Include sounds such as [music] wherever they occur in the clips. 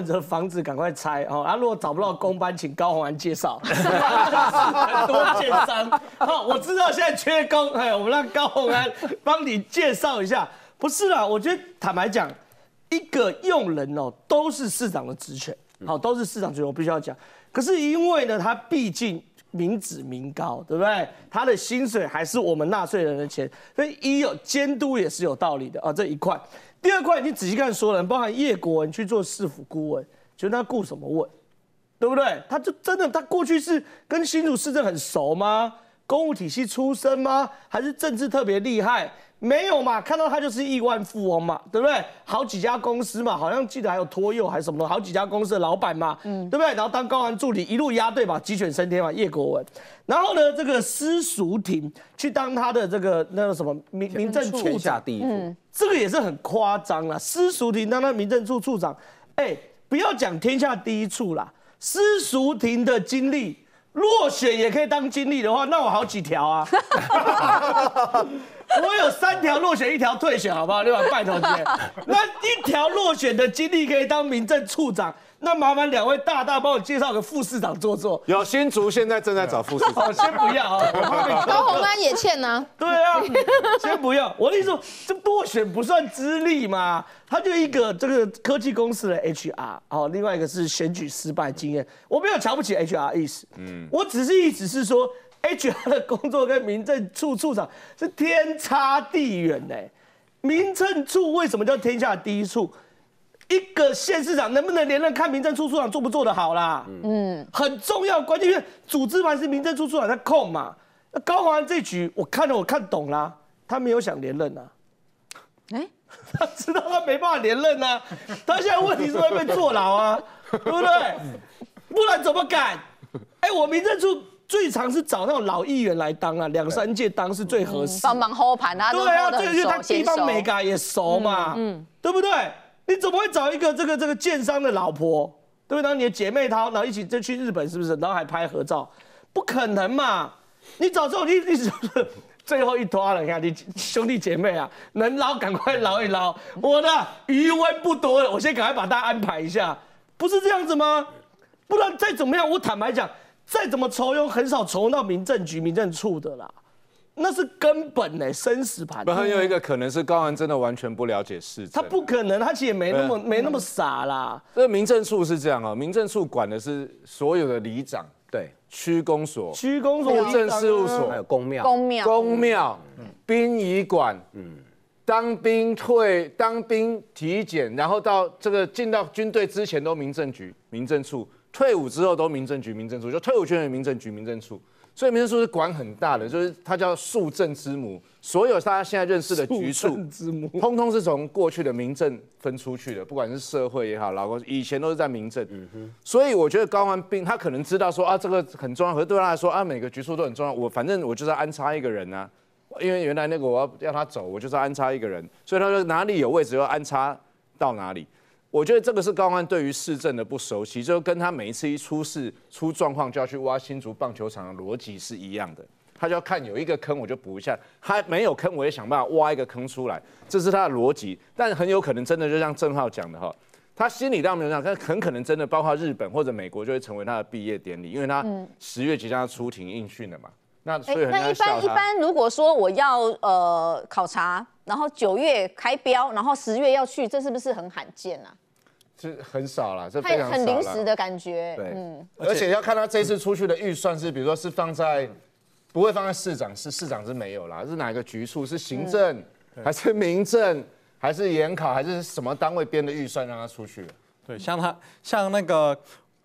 就我房子赶快拆哦！啊，如果找不到工班，请高鸿安介绍。[laughs] 多简单！好，[laughs] 我知道现在缺工，哎，我们让高鸿安帮你介绍一下。不是啦，我觉得坦白讲，一个用人哦，都是市长的职权，好，都是市长职权，我必须要讲。可是因为呢，他毕竟民脂民膏，对不对？他的薪水还是我们纳税人的钱，所以一有监督也是有道理的啊，这一块。第二块，你仔细看说了，包含叶国文去做市府顾问，就他顾什么问，对不对？他就真的他过去是跟新竹市政很熟吗？公务体系出身吗？还是政治特别厉害？没有嘛，看到他就是亿万富翁嘛，对不对？好几家公司嘛，好像记得还有托幼还是什么，好几家公司的老板嘛，嗯，对不对？然后当高兰助理，一路压对嘛，鸡犬升天嘛，叶国文。然后呢，这个施淑婷去当他的这个那个什么民民政处下第一副，这个也是很夸张了。施淑婷当他民政处处长，哎，不要讲天下第一处啦，施淑婷的经历。落选也可以当经理的话，那我好几条啊，[laughs] 我有三条落选，一条退选，好不好？另外拜托你，那一条落选的经历可以当民政处长。那麻烦两位大大帮我介绍个副市长坐坐。有新竹现在正在找副市长，[laughs] 先不要。高红安也欠呢？对啊，先不要。我跟你说，这落选不算资历嘛，他就一个这个科技公司的 HR，哦，另外一个是选举失败经验。我没有瞧不起 HR 意思，嗯，我只是意思是说 HR 的工作跟民政处处长是天差地远呢。民政处为什么叫天下第一处？一个县市长能不能连任，看民政处处长做不做得好啦。嗯，很重要关键，因为组织完是民政处处长在控嘛。那高环这局，我看了，我看懂啦，他没有想连任啊。哎，他知道他没办法连任啊。他现在问题是会被坐牢啊，对不对？不然怎么敢？哎，我民政处最常是找那种老议员来当啊，两三届当是最合适。帮忙 hold 盘啊，对啊，对啊，他地方没噶也熟嘛，嗯，对不对？你怎么会找一个这个这个建商的老婆，对不对？当你的姐妹淘，然后一起再去日本，是不是？然后还拍合照，不可能嘛！你找知道你你，最后一拖了看你兄弟姐妹啊，能捞赶快捞一捞，我的余温不多了，我先赶快把大家安排一下，不是这样子吗？不然再怎么样，我坦白讲，再怎么愁，又很少愁到民政局、民政处的啦。那是根本呢，生死盘。可有一个可能是高安真的完全不了解事情，他不可能，他其实也没那么没那么傻啦。这民政处是这样啊，民政处管的是所有的里长，对，区公所、区公所、务政事务所，还有公庙、公庙、公庙、殡仪馆，嗯，当兵退、当兵体检，然后到这个进到军队之前都民政局、民政处，退伍之后都民政局、民政处，就退伍去民政局、民政处。所以民政处是管很大的，就是它叫庶政之母，所有大家现在认识的局处，通通是从过去的民政分出去的，不管是社会也好，老公以前都是在民政。嗯所以我觉得高安兵他可能知道说啊，这个很重要，可是对他来说啊，每个局处都很重要。我反正我就是安插一个人啊，因为原来那个我要要他走，我就是安插一个人，所以他说哪里有位置要安插到哪里。我觉得这个是高安对于市政的不熟悉，就跟他每一次一出事出状况就要去挖新竹棒球场的逻辑是一样的。他就要看有一个坑我就补一下，他没有坑我也想办法挖一个坑出来，这是他的逻辑。但很有可能真的就像郑浩讲的哈，他心里当然没有想，但很可能真的包括日本或者美国就会成为他的毕业典礼，因为他十月即将出庭应讯了嘛。那所以很那一般一般如果说我要呃考察，然后九月开标，然后十月要去，这是不是很罕见啊？就很少了，这非常很临时的感觉。对，嗯，而且要看他这次出去的预算是，比如说，是放在不会放在市长，是市长是没有啦，是哪个局处，是行政还是民政还是研考还是什么单位编的预算让他出去？对，像他像那个。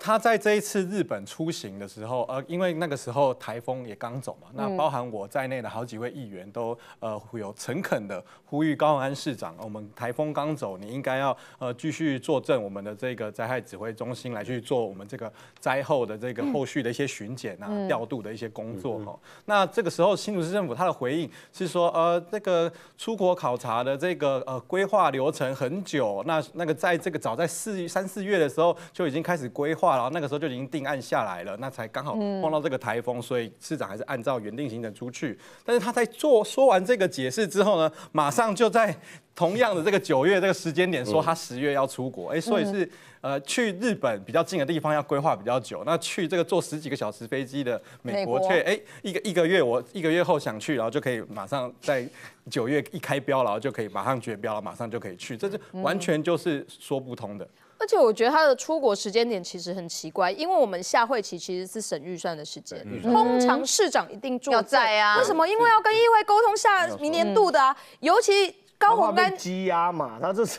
他在这一次日本出行的时候，呃，因为那个时候台风也刚走嘛，那包含我在内的好几位议员都呃有诚恳的呼吁高雄市长，我们台风刚走，你应该要呃继续坐镇我们的这个灾害指挥中心来去做我们这个灾后的这个后续的一些巡检啊、调度的一些工作哈。那这个时候新竹市政府他的回应是说，呃，这个出国考察的这个呃规划流程很久，那那个在这个早在四三四月的时候就已经开始规划。然后那个时候就已经定案下来了，那才刚好碰到这个台风，所以市长还是按照原定行程出去。但是他在做说完这个解释之后呢，马上就在同样的这个九月这个时间点说他十月要出国。哎，所以是呃去日本比较近的地方要规划比较久，那去这个坐十几个小时飞机的美国却哎一个一个月我一个月后想去，然后就可以马上在九月一开标，然后就可以马上决标，马上就可以去，这是完全就是说不通的。而且我觉得他的出国时间点其实很奇怪，因为我们下会期其实是省预算的时间，通常市长一定住在啊？为什么？因为要跟议会沟通下明年度的啊，尤其。高洪安积压嘛，他这次，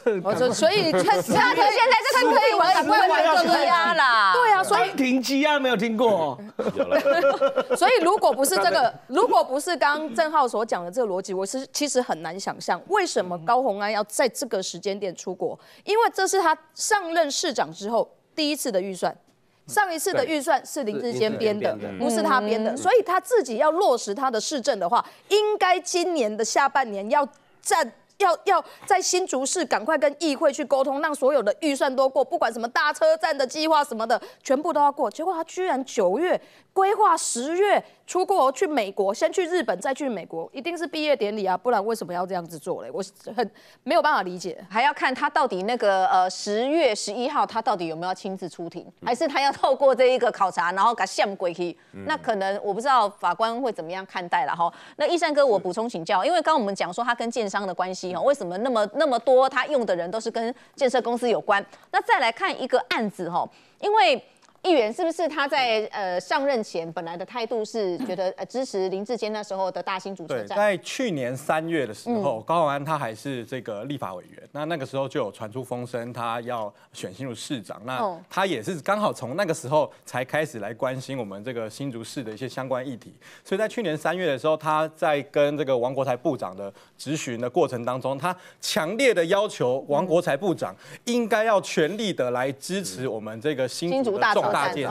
所以 [laughs] [laughs] 他，他现在是可以玩不会玩积压啦。对啊，所以停积压没有听过。[laughs] 所以如果不是这个，如果不是刚刚郑浩所讲的这个逻辑，我是其实很难想象为什么高洪安要在这个时间点出国，因为这是他上任市长之后第一次的预算，上一次的预算是林志坚编的，不是他编的，所以他自己要落实他的市政的话，应该今年的下半年要占。要要在新竹市赶快跟议会去沟通，让所有的预算都过，不管什么大车站的计划什么的，全部都要过。结果他居然九月规划，十月出国去美国，先去日本，再去美国，一定是毕业典礼啊，不然为什么要这样子做嘞？我很没有办法理解。还要看他到底那个呃十月十一号他到底有没有亲自出庭，还是他要透过这一个考察，然后给向轨去？那可能我不知道法官会怎么样看待了哈。那易善哥，我补充请教，因为刚刚我们讲说他跟建商的关系。为什么那么那么多他用的人都是跟建设公司有关？那再来看一个案子吼，因为。议员是不是他在呃上任前本来的态度是觉得呃支持林志坚那时候的大兴主持对，在去年三月的时候，高万安他还是这个立法委员，那那个时候就有传出风声，他要选新入市长。那他也是刚好从那个时候才开始来关心我们这个新竹市的一些相关议题。所以在去年三月的时候，他在跟这个王国才部长的质询的过程当中，他强烈的要求王国才部长应该要全力的来支持我们这个新竹大。大建设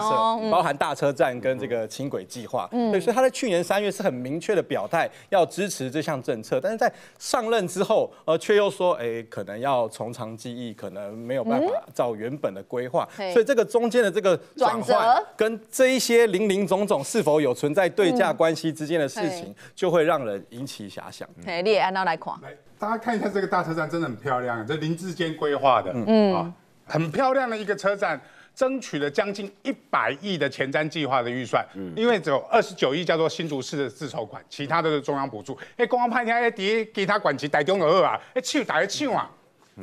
包含大车站跟这个轻轨计划，所以他在去年三月是很明确的表态要支持这项政策，但是在上任之后，呃，却又说，哎，可能要从长计议，可能没有办法照原本的规划，所以这个中间的这个转换跟这一些零零总总是否有存在对价关系之间的事情，就会让人引起遐想。嘿，你也按照来看，大家看一下这个大车站真的很漂亮，这林志坚规划的，嗯，啊，很漂亮的一个车站。争取了将近一百亿的前瞻计划的预算，嗯，因为只有二十九亿叫做新竹市的自筹款，其他的中央补助。哎，公安派天哎，d 给他管起大东二二啊，哎去打去气啊！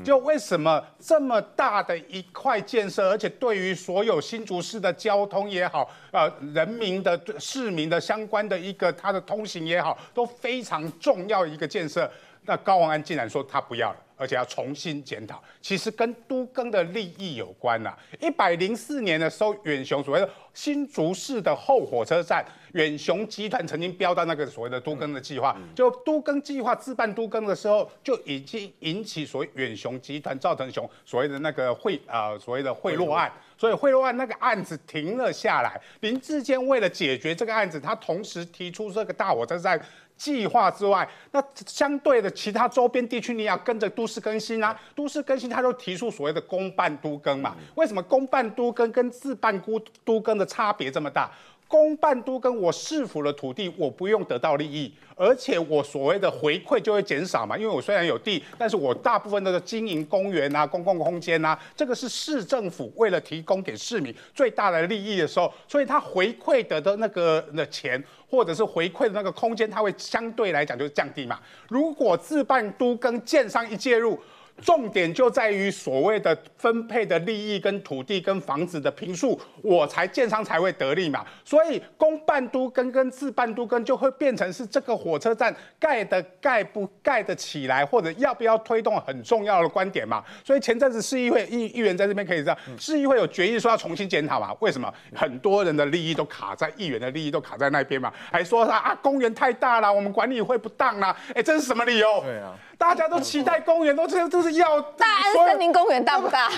就为什么这么大的一块建设，而且对于所有新竹市的交通也好，呃，人民的市民的相关的一个它的通行也好，都非常重要一个建设，那高王安竟然说他不要了。而且要重新检讨，其实跟都更的利益有关呐。一百零四年的时候，远雄所谓的新竹市的后火车站。远雄集团曾经标到那个所谓的都更的计划，就都更计划自办都更的时候，就已经引起所远雄集团赵成雄所谓的那个贿啊所谓的贿赂案，所以贿赂案那个案子停了下来。林志坚为了解决这个案子，他同时提出这个大火车站计划之外，那相对的其他周边地区你要跟着都市更新啊，都市更新他就提出所谓的公办都更嘛？为什么公办都更跟自办孤都更的差别这么大？公办都跟我市府的土地，我不用得到利益，而且我所谓的回馈就会减少嘛，因为我虽然有地，但是我大部分都是经营公园啊、公共空间啊，这个是市政府为了提供给市民最大的利益的时候，所以它回馈的的那个的钱或者是回馈的那个空间，它会相对来讲就是降低嘛。如果自办都跟建商一介入，重点就在于所谓的分配的利益跟土地跟房子的平数，我才建商才会得利嘛，所以公办都跟跟自办都跟就会变成是这个火车站盖的盖不盖得起来，或者要不要推动很重要的观点嘛，所以前阵子市议会议议员在这边可以这样，市议会有决议说要重新检讨嘛？为什么很多人的利益都卡在议员的利益都卡在那边嘛，还说啊公园太大了，我们管理会不当啦，哎这是什么理由？对啊，大家都期待公园都这这。是要大安森林公园大不大？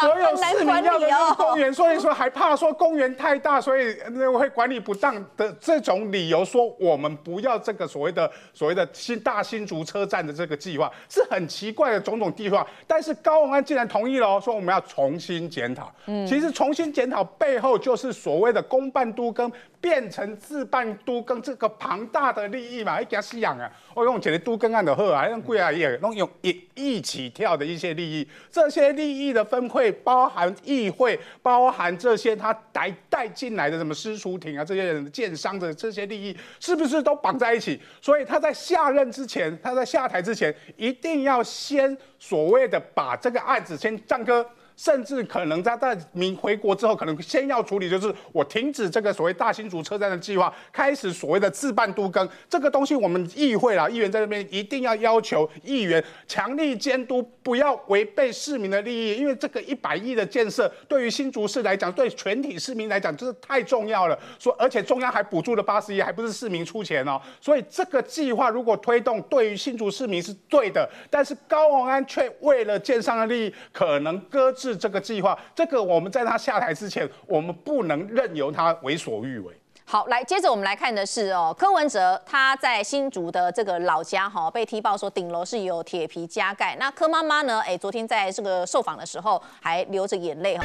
所有市民要的公园，所以说还怕说公园太大，所以那会管理不当的这种理由，说我们不要这个所谓的所谓的新大新竹车站的这个计划，是很奇怪的种种计划。但是高文安竟然同意了，说我们要重新检讨。嗯，其实重新检讨背后就是所谓的公办都更变成自办都更这个庞大的利益嘛，一家吸养啊，我用简个都更案的喝啊，还用贵啊也，弄用一亿。起跳的一些利益，这些利益的分配包含议会，包含这些他带带进来的什么私厨庭啊，这些人的建商的这些利益，是不是都绑在一起？所以他在下任之前，他在下台之前，一定要先所谓的把这个案子先降格。甚至可能在在明回国之后，可能先要处理，就是我停止这个所谓大新竹车站的计划，开始所谓的自办都更。这个东西我们议会啦，议员在那边一定要要求议员强力监督，不要违背市民的利益。因为这个一百亿的建设对于新竹市来讲，对全体市民来讲真是太重要了。说而且中央还补助了八十亿，还不是市民出钱哦。所以这个计划如果推动，对于新竹市民是对的。但是高鸿安却为了建商的利益，可能搁。是这个计划，这个我们在他下台之前，我们不能任由他为所欲为。好，来接着我们来看的是哦，柯文哲他在新竹的这个老家哈被踢爆说顶楼是有铁皮加盖，那柯妈妈呢？哎，昨天在这个受访的时候还流着眼泪哈。